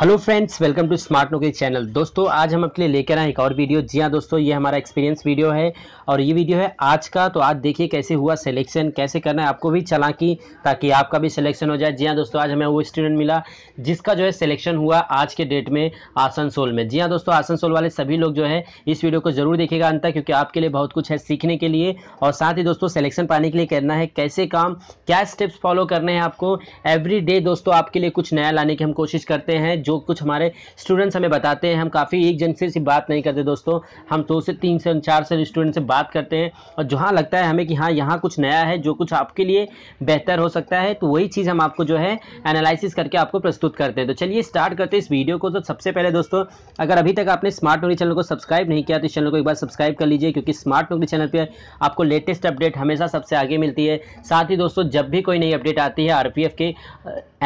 hello friends welcome to smart Naukri channel दोस्तों आज हम अपने लेकर आए एक और वीडियो जी हाँ दोस्तों ये हमारा एक्सपीरियंस वीडियो है और ये वीडियो है आज का तो आज देखिए कैसे हुआ सिलेक्शन कैसे करना है आपको भी चलाकी ताकि आपका भी सिलेक्शन हो जाए जी हाँ दोस्तों आज हमें वो स्टूडेंट मिला जिसका जो है सिलेक्शन हुआ आज के डेट में आसनसोल में जी हाँ दोस्तों आसनसोल वाले सभी लोग जो है इस वीडियो को जरूर देखेगा अंत तक क्योंकि आपके लिए बहुत कुछ है सीखने के लिए और साथ ही दोस्तों सेलेक्शन पाने के लिए करना है कैसे काम क्या स्टेप्स फॉलो करने हैं आपको एवरी दोस्तों आपके लिए कुछ नया लाने की हम कोशिश करते हैं जो कुछ हमारे स्टूडेंट्स हमें बताते हैं हम काफ़ी एक जन से बात नहीं करते दोस्तों हम दो से तीन से चार से स्टूडेंट से बात करते हैं और जहाँ लगता है हमें कि हाँ यहाँ कुछ नया है जो कुछ आपके लिए बेहतर हो सकता है तो वही चीज़ हम आपको जो है एनालिसिस करके आपको प्रस्तुत करते हैं तो चलिए स्टार्ट करते हैं इस वीडियो को तो सबसे पहले दोस्तों अगर अभी तक आपने स्मार्ट नौकरी चैनल को सब्सक्राइब नहीं किया तो इस चैनल को एक बार सब्सक्राइब कर लीजिए क्योंकि स्मार्ट नौकरी चैनल पर आपको लेटेस्ट अपडेट हमेशा सबसे आगे मिलती है साथ ही दोस्तों जब भी कोई नई अपडेट आती है आर के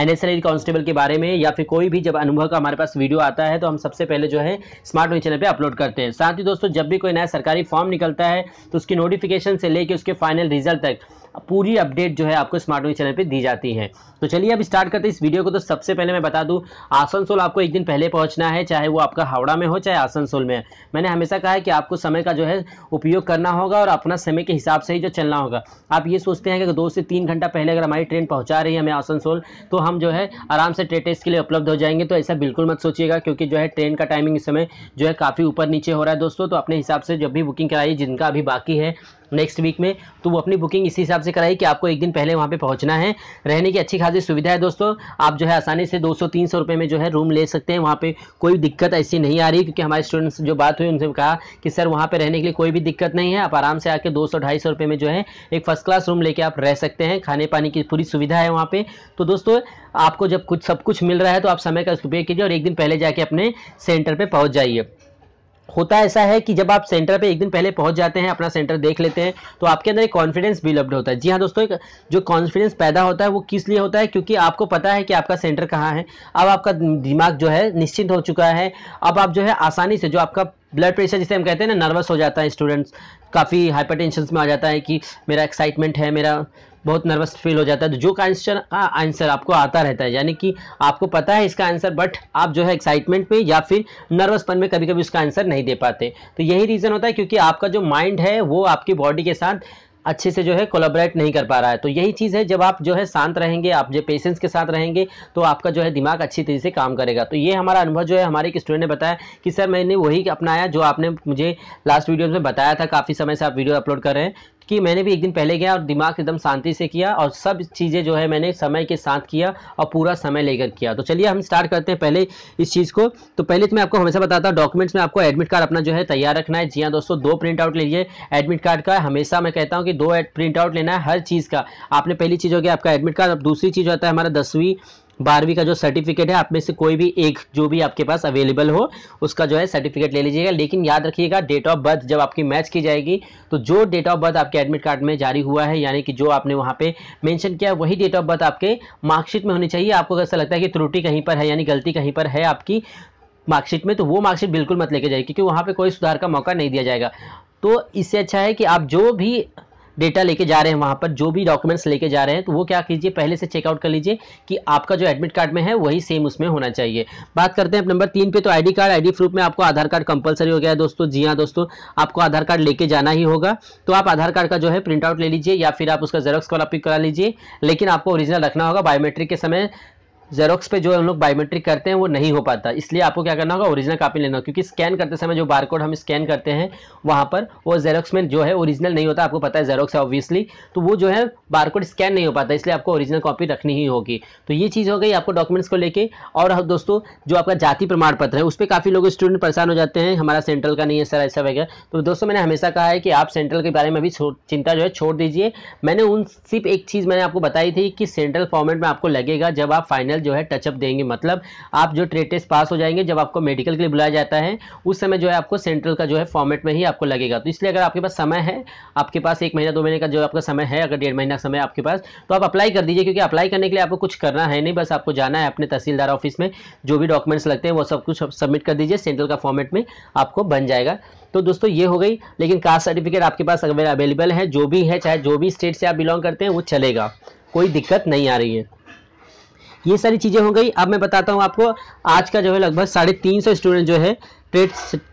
एन एस कांस्टेबल के बारे में या फिर कोई भी जब अनुभव का हमारे पास वीडियो आता है तो हम सबसे पहले जो है स्मार्ट न्यूज चैनल पर अपलोड करते हैं साथ ही दोस्तों जब भी कोई नया सरकारी फॉर्म निकलता है तो उसकी नोटिफिकेशन से लेकर उसके फाइनल रिजल्ट तक पूरी अपडेट जो है आपको स्मार्ट न्यूज चैनल पे दी जाती है तो चलिए अब स्टार्ट करते हैं इस वीडियो को तो सबसे पहले मैं बता दूं आसनसोल आपको एक दिन पहले पहुंचना है चाहे वो आपका हावड़ा में हो चाहे आसनसोल में मैंने हमेशा कहा है कि आपको समय का जो है उपयोग करना होगा और अपना समय के हिसाब से ही जो चलना होगा आप ये सोचते हैं कि दो से तीन घंटा पहले अगर हमारी ट्रेन पहुँचा रही है हमें आसनसोल तो हम जो है आराम से टेटेस्ट के लिए उपलब्ध हो जाएंगे तो ऐसा बिल्कुल मत सोचिएगा क्योंकि जो है ट्रेन का टाइमिंग इस समय जो है काफ़ी ऊपर नीचे हो रहा है दोस्तों तो अपने हिसाब से जब भी बुकिंग कराइए जिनका अभी बाकी है नेक्स्ट वीक में तो वो अपनी बुकिंग इसी हिसाब से कराई कि आपको एक दिन पहले वहाँ पर पहुँचना है रहने की अच्छी खासी सुविधा है दोस्तों आप जो है आसानी से दो सौ में जो है रूम ले सकते हैं वहाँ पर कोई दिक्कत ऐसी नहीं आ रही क्योंकि हमारे स्टूडेंट्स जो बात हुई उनसे कहा कि सर वहाँ पर रहने के लिए कोई भी दिक्कत नहीं है आप आराम से आके दो सौ रुपये में जो है एक फर्स्ट क्लास रूम लेके आप रह सकते हैं खाने पानी की पूरी सुविधा है वहाँ पर तो दोस्तों आपको जब कुछ सब कुछ मिल रहा है तो आप समय का उपयोग कीजिए और एक दिन पहले जाके अपने सेंटर पर पहुँच जाइए होता ऐसा है कि जब आप सेंटर पे एक दिन पहले पहुंच जाते हैं अपना सेंटर देख लेते हैं तो आपके अंदर एक कॉन्फिडेंस बिल्ड होता है जी हाँ दोस्तों एक जो कॉन्फिडेंस पैदा होता है वो किस लिए होता है क्योंकि आपको पता है कि आपका सेंटर कहाँ है अब आपका दिमाग जो है निश्चिंत हो चुका है अब आप जो है आसानी से जो आपका ब्लड प्रेशर जिसे हम कहते हैं ना नर्वस हो जाता है स्टूडेंट्स काफ़ी हाइपर में आ जाता है कि मेरा एक्साइटमेंट है मेरा बहुत नर्वस फील हो जाता है तो जो क्वेश्चन का आंसर आपको आता रहता है यानी कि आपको पता है इसका आंसर बट आप जो है एक्साइटमेंट में या फिर नर्वसपन में कभी कभी उसका आंसर नहीं दे पाते तो यही रीज़न होता है क्योंकि आपका जो माइंड है वो आपकी बॉडी के साथ अच्छे से जो है कोलाबरेट नहीं कर पा रहा है तो यही चीज़ है जब आप जो है शांत रहेंगे आप जो पेशेंस के साथ रहेंगे तो आपका जो है दिमाग अच्छी तरीके से काम करेगा तो ये हमारा अनुभव जो है हमारे एक स्टूडेंट ने बताया कि सर मैंने वही अपनाया जो आपने मुझे लास्ट वीडियो में बताया था काफ़ी समय से आप वीडियो अपलोड कर रहे हैं कि मैंने भी एक दिन पहले गया और दिमाग एकदम शांति से किया और सब चीज़ें जो है मैंने समय के साथ किया और पूरा समय लेकर किया तो चलिए हम स्टार्ट करते हैं पहले इस चीज़ को तो पहले तो मैं आपको हमेशा बताता हूँ डॉक्यूमेंट्स में आपको एडमिट कार्ड अपना जो है तैयार रखना है जी हाँ दोस्तों दो प्रिंट आउट लीजिए एडमिट कार्ड का हमेशा मैं कहता हूँ कि दो प्रिंट आउट लेना है हर चीज़ का आपने पहली चीज़ हो गया आपका एडमिट कार्ड अब दूसरी चीज़ होता है हमारा दसवीं बारहवीं का जो सर्टिफिकेट है आप में से कोई भी एक जो भी आपके पास अवेलेबल हो उसका जो है सर्टिफिकेट ले लीजिएगा लेकिन याद रखिएगा डेट ऑफ बर्थ जब आपकी मैच की जाएगी तो जो डेट ऑफ बर्थ आपके एडमिट कार्ड में जारी हुआ है यानी कि जो आपने वहाँ पे मेंशन किया वही डेट ऑफ बर्थ आपके मार्कशीट में होनी चाहिए आपको ऐसा लगता है कि त्रुटि कहीं पर है यानी गलती कहीं पर है आपकी मार्कशीट में तो वो मार्कशीट बिल्कुल मत लेके जाएगी क्योंकि वहाँ पर कोई सुधार का मौका नहीं दिया जाएगा तो इससे अच्छा है कि आप जो भी डेटा लेके जा रहे हैं वहाँ पर जो भी डॉक्यूमेंट्स लेके जा रहे हैं तो वो क्या कीजिए पहले से चेकआउट कर लीजिए कि आपका जो एडमिट कार्ड में है वही सेम उसमें होना चाहिए बात करते हैं नंबर तीन पे तो आईडी कार्ड आईडी प्रूफ में आपको आधार कार्ड कंपलसरी हो गया है दोस्तों जी हाँ दोस्तों आपको आधार कार्ड लेके जाना ही होगा तो आप आधार कार्ड का जो है प्रिंट आउट ले लीजिए या फिर आप उसका जेरोक्स कॉपी करा लीजिए लेकिन आपको ओरिजिनल रखना होगा बायोमेट्रिक के समय जेरोक्स पे जो हम लोग बायोमेट्रिक करते हैं वो नहीं हो पाता इसलिए आपको क्या करना होगा ओरिजिनल कापी लेना होगा क्योंकि स्कैन करते समय जो बारकोड हम स्कैन करते हैं वहाँ पर वो जेरोक्स में जो है ओरिजिनल नहीं होता आपको पता है जेरोक्स है ऑब्वियसली तो वो जो है बारकोड स्कैन नहीं हो पाता इसलिए आपको ओरिजिनल कॉपी रखनी ही होगी तो ये चीज़ हो गई आपको डॉक्यूमेंट्स को लेकर और हाँ दोस्तों जो आपका जाति प्रमाण पत्र है उस पर काफ़ी लोग स्टूडेंट परेशान हो जाते हैं हमारा सेंट्रल का नहीं है सर ऐसा वगैरह तो दोस्तों मैंने हमेशा कहा है कि आप सेंट्रल के बारे में भी चिंता जो है छोड़ दीजिए मैंने उन सिर्फ एक चीज़ मैंने आपको बताई थी कि सेंट्रल फॉर्मेट में आपको लगेगा जब आप फाइनल फाइनल जो है टचअप देंगे मतलब आप जो ट्रेड टेस्ट पास हो जाएंगे जब आपको मेडिकल के लिए बुलाया जाता है उस समय जो है आपको सेंट्रल का जो है फॉर्मेट में ही आपको लगेगा तो इसलिए अगर आपके पास समय है आपके पास एक महीना दो महीने का जो आपका समय है अगर डेढ़ महीना समय आपके पास तो आप अप्लाई कर दीजिए क्योंकि अप्लाई करने के लिए आपको कुछ करना है नहीं बस आपको जाना है अपने तहसीलदार ऑफिस में जो भी डॉक्यूमेंट्स लगते हैं वो सब कुछ सबमिट कर दीजिए सेंट्रल का फॉर्मेट में आपको बन जाएगा तो दोस्तों ये हो गई लेकिन कास्ट सर्टिफिकेट आपके पास अवेलेबल है जो भी है चाहे जो भी स्टेट से आप बिलोंग करते हैं वो चलेगा कोई दिक्कत नहीं आ रही है ये सारी चीज़ें हो गई अब मैं बताता हूँ आपको आज का जो है लगभग साढ़े तीन सौ स्टूडेंट जो है ट्रेड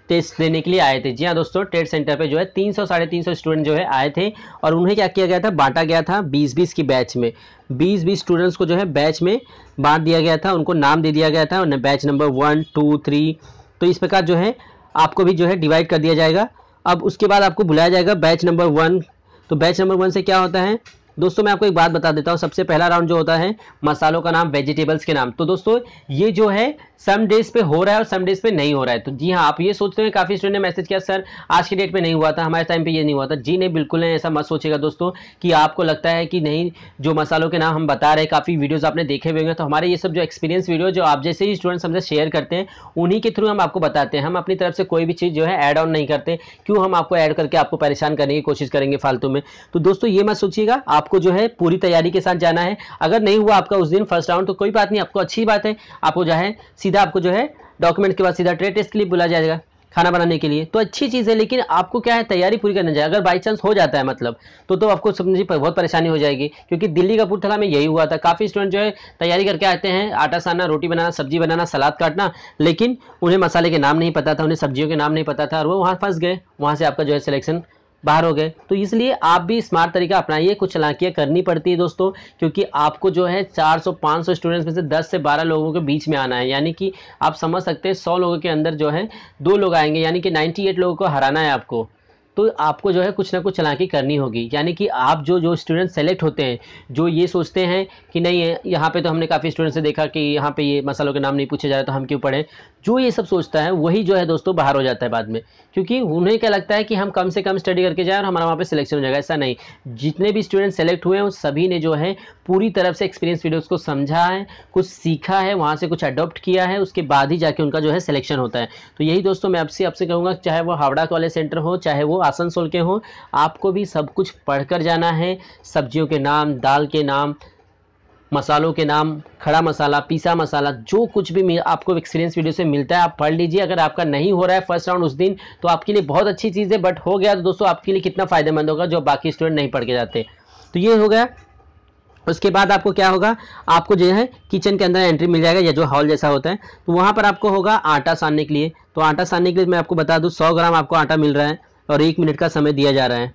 टेस्ट देने के लिए आए थे जी हाँ दोस्तों ट्रेड सेंटर पे जो है तीन सौ साढ़े तीन सौ स्टूडेंट जो है आए थे और उन्हें क्या किया गया था बांटा गया था बीस बीस की बैच में बीस बीस स्टूडेंट्स को जो है बैच में बांट दिया गया था उनको नाम दे दिया गया था उन्हें batch number one two three तो इस प्रकार जो है आपको भी जो है डिवाइड कर दिया जाएगा अब उसके बाद आपको बुलाया जाएगा बैच नंबर वन तो बैच नंबर वन से क्या होता है दोस्तों मैं आपको एक बात बता देता हूँ सबसे पहला राउंड जो होता है मसालों का नाम वेजिटेबल्स के नाम तो दोस्तों ये जो है सम डेज पे हो रहा है और सम डेज पे नहीं हो रहा है तो जी हाँ आप ये सोचते हैं काफ़ी स्टूडेंट ने मैसेज किया सर आज के डेट में नहीं हुआ था हमारे टाइम पे ये नहीं हुआ था जी नहीं बिल्कुल नहीं ऐसा मत सोचेगा दोस्तों कि आपको लगता है कि नहीं जो मसालों के नाम हम बता रहे हैं काफ़ी वीडियोज़ आपने देखे हुए हैं तो हमारे ये सब जो एक्सपीरियंस वीडियो जो आप जैसे ही स्टूडेंट्स हमसे शेयर करते हैं उन्हीं के थ्रू हम आपको बताते हैं हम अपनी तरफ से कोई भी चीज़ जो है एड ऑन नहीं करते क्यों हम आपको ऐड करके आपको परेशान करने की कोशिश करेंगे फालतू में तो दोस्तों ये मत सोचिएगा आप आपको जो है पूरी तैयारी के साथ जाना है अगर नहीं हुआ आपका उस दिन फर्स्ट राउंड तो कोई बात नहीं आपको अच्छी बात है आपको जो है सीधा आपको जो है डॉक्यूमेंट के बाद सीधा ट्रेड टेस्ट के लिए बुला जाएगा खाना बनाने के लिए तो अच्छी चीज़ है लेकिन आपको क्या है तैयारी पूरी करना चाहिए अगर बाई चांस हो जाता है मतलब तो तो आपको समझिए बहुत परेशानी हो जाएगी क्योंकि दिल्ली का पुरथला में यही हुआ था काफ़ी स्टूडेंट जो है तैयारी करके आते हैं आटा साना रोटी बनाना सब्जी बनाना सलाद काटना लेकिन उन्हें मसाले के नाम नहीं पता था उन्हें सब्जियों के नाम नहीं पता था और वो वहाँ फंस गए वहाँ से आपका जो है सिलेक्शन बाहर हो गए तो इसलिए आप भी स्मार्ट तरीका अपनाइए कुछ चलाकियाँ करनी पड़ती है दोस्तों क्योंकि आपको जो है 400 500 स्टूडेंट्स में से 10 से 12 लोगों के बीच में आना है यानी कि आप समझ सकते हैं 100 लोगों के अंदर जो है दो लोग आएंगे यानी कि 98 लोगों को हराना है आपको तो आपको जो है कुछ ना कुछ चलाकी करनी होगी यानी कि आप जो जो स्टूडेंट सेलेक्ट होते हैं जो ये सोचते हैं कि नहीं है यहाँ पे तो हमने काफ़ी स्टूडेंट से देखा कि यहाँ पे ये मसालों के नाम नहीं पूछे जा रहे तो हम क्यों पढ़ें जो ये सब सोचता है वही जो है दोस्तों बाहर हो जाता है बाद में क्योंकि उन्हें क्या लगता है कि हम कम से कम स्टडी करके जाएँ और हमारा वहाँ पर सिलेक्शन हो जाएगा ऐसा नहीं जितने भी स्टूडेंट सेलेक्ट हुए हैं उन सभी ने जो है पूरी तरफ से एक्सपीरियंस वीडियोज़ को समझा है कुछ सीखा है वहाँ से कुछ अडोप्ट किया है उसके बाद ही जाके उनका जो है सिलेक्शन होता है तो यही दोस्तों मैं आपसे आपसे कहूँगा चाहे वो हावड़ा कॉलेज सेंटर हो चाहे वो आसनसोल के हों आपको भी सब कुछ पढ़कर जाना है सब्जियों के नाम दाल के नाम मसालों के नाम खड़ा मसाला पीसा मसाला जो कुछ भी आपको एक्सपीरियंस वीडियो से मिलता है आप पढ़ लीजिए अगर आपका नहीं हो रहा है फर्स्ट राउंड उस दिन तो आपके लिए बहुत अच्छी चीज़ है बट हो गया तो दोस्तों आपके लिए कितना फ़ायदेमंद होगा जो बाकी स्टूडेंट नहीं पढ़ के जाते तो ये हो गया उसके बाद आपको क्या होगा आपको जो है किचन के अंदर एंट्री मिल जाएगा या जो हॉल जैसा होता है तो वहाँ पर आपको होगा आटा सानने के लिए तो आटा सानने के लिए मैं आपको बता दूँ सौ ग्राम आपको आटा मिल रहा है और एक मिनट का समय दिया जा रहा है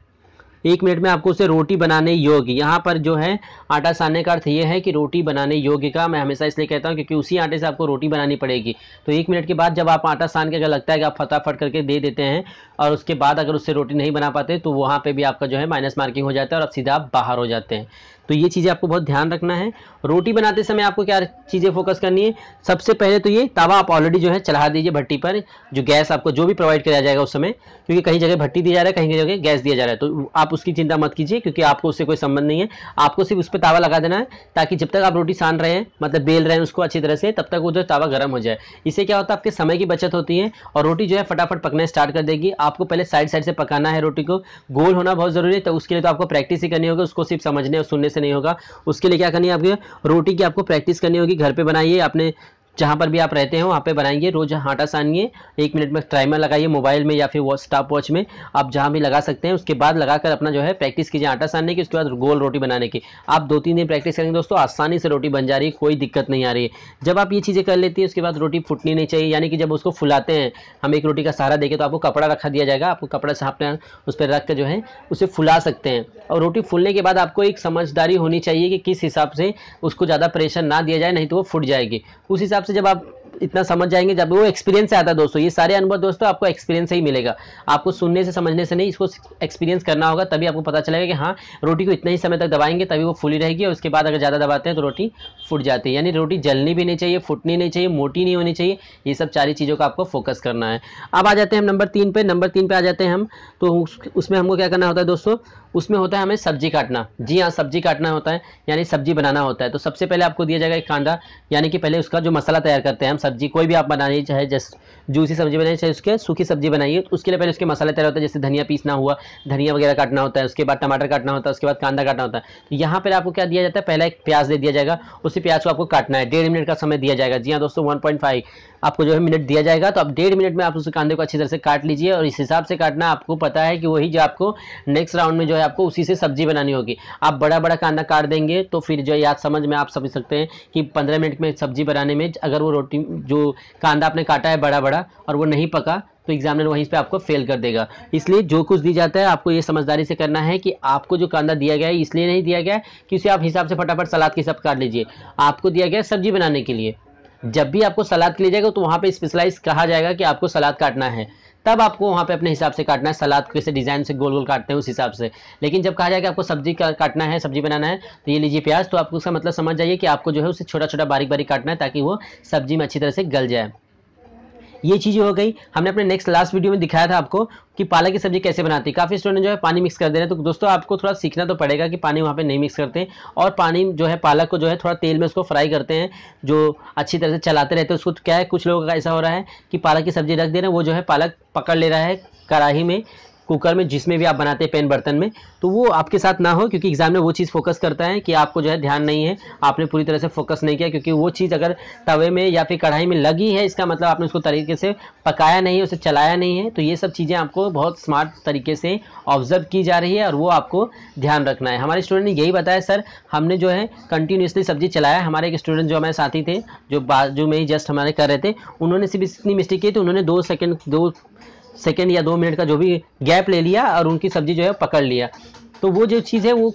एक मिनट में आपको उसे रोटी बनाने योग्य यहाँ पर जो है आटा सानने का अर्थ ये है कि रोटी बनाने योग्य का मैं हमेशा इसलिए कहता हूँ क्योंकि उसी आटे से आपको रोटी बनानी पड़ेगी तो एक मिनट के बाद जब आप आटा सान के अगर लगता है कि आप फटाफट करके दे देते हैं और उसके बाद अगर उससे रोटी नहीं बना पाते तो वहाँ पर भी आपका जो है माइनस मार्किंग हो जाता है और आप सीधा बाहर हो जाते हैं तो ये चीज़ें आपको बहुत ध्यान रखना है रोटी बनाते समय आपको क्या चीज़ें फोकस करनी है सबसे पहले तो ये तवा आप ऑलरेडी जो है चढ़ा दीजिए भट्टी पर जो गैस आपको जो भी प्रोवाइड किया जाएगा उस समय क्योंकि कहीं जगह भट्टी दिया जा रहा है कहीं जगह गैस दिया जा रहा है तो आप उसकी चिंता मत कीजिए क्योंकि आपको उससे कोई संबंध नहीं है आपको सिर्फ उस पर तावा लगा देना है ताकि जब तक आप रोटी सान रहे हैं मतलब बेल रहे हैं उसको अच्छी तरह से तब तक वो जो तावा गर्म हो जाए इससे क्या होता है आपके समय की बचत होती है और रोटी जो है फटाफट पकना स्टार्ट कर देगी आपको पहले साइड साइड से पकाना है रोटी को गोल होना बहुत ज़रूरी है तो उसके लिए तो आपको प्रैक्टिस ही करनी होगी उसको सिर्फ समझने और सुनने से नहीं होगा उसके लिए क्या करनी है आपकी रोटी की आपको प्रैक्टिस करनी होगी घर पर बनाइए आपने जहाँ पर भी आप रहते हैं वहाँ पे बनाइए रोज़ हाटा सानिए एक मिनट में टाइमर लगाइए मोबाइल में या फिर वॉच स्टॉप वॉच में आप जहाँ भी लगा सकते हैं उसके बाद लगाकर अपना जो है प्रैक्टिस कीजिए आटा सानने की उसके बाद गोल रोटी बनाने की आप दो तीन दिन प्रैक्टिस करेंगे दोस्तों आसानी से रोटी बन जा रही है कोई दिक्कत नहीं आ रही है जब आप ये चीज़ें कर लेती है उसके बाद रोटी फूटनी नहीं चाहिए यानी कि जब उसको फुलाते हैं हम एक रोटी का सहारा देखें तो आपको कपड़ा रखा दिया जाएगा आपको कपड़ा सापना उस पर रख कर जो है उसे फुला सकते हैं और रोटी फूलने के बाद आपको एक समझदारी होनी चाहिए कि किस हिसाब से उसको ज़्यादा प्रेशर ना दिया जाए नहीं तो वो फूट जाएगी उस हिसाब हिसाब से जब आप इतना समझ जाएंगे जब वो एक्सपीरियंस से आता है दोस्तों ये सारे अनुभव दोस्तों आपको एक्सपीरियंस से ही मिलेगा आपको सुनने से समझने से नहीं इसको एक्सपीरियंस करना होगा तभी आपको पता चलेगा कि हाँ रोटी को इतना ही समय तक दबाएंगे तभी वो फूली रहेगी और उसके बाद अगर ज़्यादा दबाते हैं तो रोटी फूट जाती है यानी रोटी जलनी भी नहीं चाहिए फूटनी नहीं चाहिए मोटी नहीं होनी चाहिए ये सब सारी चीज़ों का आपको फोकस करना है अब आ जाते हैं हम नंबर तीन पर नंबर तीन पर आ जाते हैं हम तो उसमें हमको क्या करना होता है दोस्तों उसमें होता है हमें सब्जी काटना जी हाँ सब्जी काटना होता है यानी सब्जी बनाना होता है तो सबसे पहले आपको दिया जाएगा एक कांदा यानी कि पहले उसका जो मसाला तैयार करते हैं हम सब्जी कोई भी आप बनानी चाहे जस्ट जूसी सब्जी बनाइए चाहे उसके सूखी सब्जी बनाइए उसके लिए पहले उसके मसाले तैयार होते हैं जैसे धनिया पीसना हुआ धनिया वगैरह काटना होता है उसके बाद टमाटर काटना होता है उसके बाद कांदा काटना होता है तो यहाँ पर आपको क्या दिया जाता है पहला एक प्याज दे दिया जाएगा उसी प्याज को आपको काटना है डेढ़ मिनट का समय दिया जाएगा जी हाँ दोस्तों वन आपको जो है मिनट दिया जाएगा तो आप डेढ़ मिनट में आप उस कांदे को अच्छी तरह से काट लीजिए और इस हिसाब से काटना आपको पता है कि वही जो आपको नेक्स्ट राउंड में जो है आपको उसी से सब्जी बनानी होगी आप बड़ा बड़ा कांदा काट देंगे तो फिर जो है याद समझ में आप समझ सकते हैं कि पंद्रह मिनट में सब्जी बनाने में अगर वो रोटी जो कांदा आपने काटा है बड़ा बड़ा और वो नहीं पका तो एग्जामिनर वहीं पे आपको फेल कर देगा इसलिए जो कुछ दी जाता है आपको ये समझदारी से करना है कि आपको जो कांदा दिया गया है इसलिए नहीं दिया गया कि उसे आप हिसाब से फटाफट सलाद के हिसाब काट लीजिए आपको दिया गया है सब्जी बनाने के लिए जब भी आपको सलाद के लिए जाएगा तो वहाँ पे स्पेशलाइज कहा जाएगा कि आपको सलाद काटना है तब आपको वहाँ पे अपने हिसाब से काटना है सलाद कैसे डिज़ाइन से गोल गोल काटते हैं उस हिसाब से लेकिन जब कहा जाए कि आपको सब्जी का काटना है सब्जी बनाना है तो ये लीजिए प्याज तो आपको उसका मतलब समझ जाइए कि आपको जो है उसे छोटा छोटा बारीक बारीक काटना है ताकि वो सब्जी में अच्छी तरह से गल जाए ये चीज़ हो गई हमने अपने नेक्स्ट लास्ट वीडियो में दिखाया था आपको कि पालक की सब्जी कैसे बनाती है काफ़ी स्टूडेंट जो है पानी मिक्स कर दे रहे हैं तो दोस्तों आपको थोड़ा सीखना तो पड़ेगा कि पानी वहाँ पे नहीं मिक्स करते और पानी जो है पालक को जो है थोड़ा तेल में उसको फ्राई करते हैं जो अच्छी तरह से चलाते रहते हैं उसको क्या है कुछ लोगों का ऐसा हो रहा है कि पालक की सब्जी रख दे रहे हैं वो जो है पालक पकड़ ले रहा है कड़ाही में कुकर में जिसमें भी आप बनाते हैं पेन बर्तन में तो वो आपके साथ ना हो क्योंकि एग्जाम में वो चीज़ फोकस करता है कि आपको जो है ध्यान नहीं है आपने पूरी तरह से फोकस नहीं किया क्योंकि वो चीज़ अगर तवे में या फिर कढ़ाई में लगी है इसका मतलब आपने उसको तरीके से पकाया नहीं है उसे चलाया नहीं है तो ये सब चीज़ें आपको बहुत स्मार्ट तरीके से ऑब्जर्व की जा रही है और वो आपको ध्यान रखना है हमारे स्टूडेंट ने यही बताया सर हमने जो है कंटिन्यूसली सब्जी चलाया हमारे एक स्टूडेंट जो हमारे साथी थे जो बाजू में ही जस्ट हमारे कर रहे थे उन्होंने सिर्फ इतनी मिस्टेक की तो उन्होंने दो सेकेंड दो सेकेंड या दो मिनट का जो भी गैप ले लिया और उनकी सब्जी जो है पकड़ लिया तो वो जो चीज़ है वो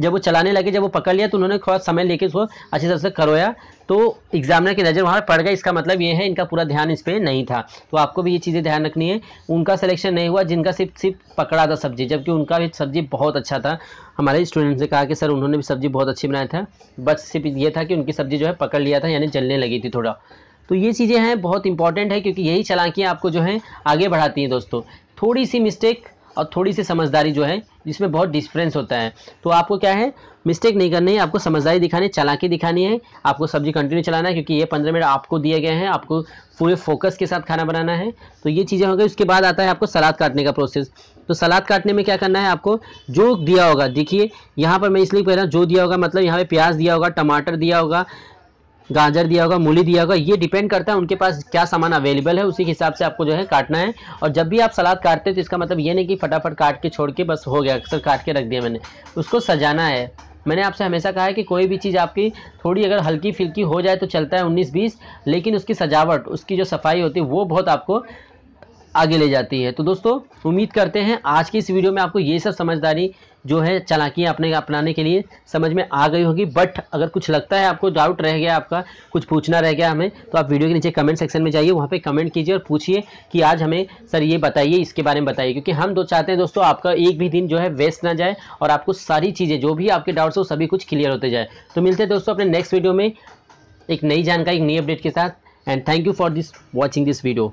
जब वो चलाने लगे जब वो पकड़ लिया तो उन्होंने थोड़ा समय लेके उसको अच्छी तरह से करोया तो एग्जामिनर की नज़र वहाँ पड़ गई इसका मतलब ये है इनका पूरा ध्यान इस पर नहीं था तो आपको भी ये चीज़ें ध्यान रखनी है उनका सिलेक्शन नहीं हुआ जिनका सिर्फ सिर्फ पकड़ा था सब्जी जबकि उनका भी सब्जी बहुत अच्छा था हमारे स्टूडेंट ने कहा कि सर उन्होंने भी सब्जी बहुत अच्छी बनाया था बस सिर्फ ये था कि उनकी सब्जी जो है पकड़ लिया था यानी जलने लगी थी थोड़ा तो ये चीज़ें हैं बहुत इंपॉर्टेंट है क्योंकि यही चलाकियाँ आपको जो है आगे बढ़ाती हैं दोस्तों थोड़ी सी मिस्टेक और थोड़ी सी समझदारी जो है जिसमें बहुत डिफरेंस होता है तो आपको क्या है मिस्टेक नहीं करनी है आपको समझदारी दिखानी चालाकी दिखानी है आपको सब्जी कंटिन्यू चलाना है क्योंकि ये पंद्रह मिनट आपको दिए गए हैं आपको पूरे फोकस के साथ खाना बनाना है तो ये चीज़ें हो गई उसके बाद आता है आपको सलाद काटने का प्रोसेस तो सलाद काटने में क्या करना है आपको जो दिया होगा देखिए यहाँ पर मैं इसलिए कह रहा हूँ जो दिया होगा मतलब यहाँ पे प्याज दिया होगा टमाटर दिया होगा गाजर दिया होगा मूली दिया होगा ये डिपेंड करता है उनके पास क्या सामान अवेलेबल है उसी के हिसाब से आपको जो है काटना है और जब भी आप सलाद काटते हैं तो इसका मतलब ये नहीं कि फटाफट काट के छोड़ के बस हो गया अक्सर काट के रख दिया मैंने उसको सजाना है मैंने आपसे हमेशा कहा है कि कोई भी चीज़ आपकी थोड़ी अगर हल्की फिल्की हो जाए तो चलता है उन्नीस बीस लेकिन उसकी सजावट उसकी जो सफाई होती है वो बहुत आपको आगे ले जाती है तो दोस्तों उम्मीद करते हैं आज की इस वीडियो में आपको ये सब समझदारी जो है चालाकियाँ अपने अपनाने के लिए समझ में आ गई होगी बट अगर कुछ लगता है आपको डाउट रह गया आपका कुछ पूछना रह गया हमें तो आप वीडियो के नीचे कमेंट सेक्शन में जाइए वहाँ पर कमेंट कीजिए और पूछिए कि आज हमें सर ये बताइए इसके बारे में बताइए क्योंकि हम दो चाहते हैं दोस्तों आपका एक भी दिन जो है वेस्ट ना जाए और आपको सारी चीज़ें जो भी आपके डाउट्स हो सभी कुछ क्लियर होते जाए तो मिलते हैं दोस्तों अपने नेक्स्ट वीडियो में एक नई जानकारी एक नई अपडेट के साथ and thank you for this watching this video